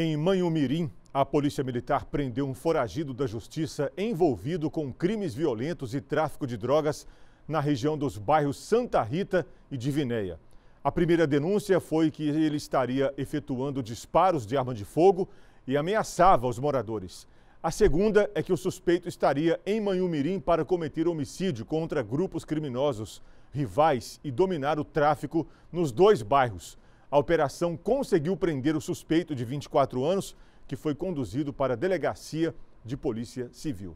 Em Manhumirim, a Polícia Militar prendeu um foragido da Justiça envolvido com crimes violentos e tráfico de drogas na região dos bairros Santa Rita e Divinéia. A primeira denúncia foi que ele estaria efetuando disparos de arma de fogo e ameaçava os moradores. A segunda é que o suspeito estaria em Manhumirim para cometer homicídio contra grupos criminosos rivais e dominar o tráfico nos dois bairros, a operação conseguiu prender o suspeito de 24 anos, que foi conduzido para a delegacia de polícia civil.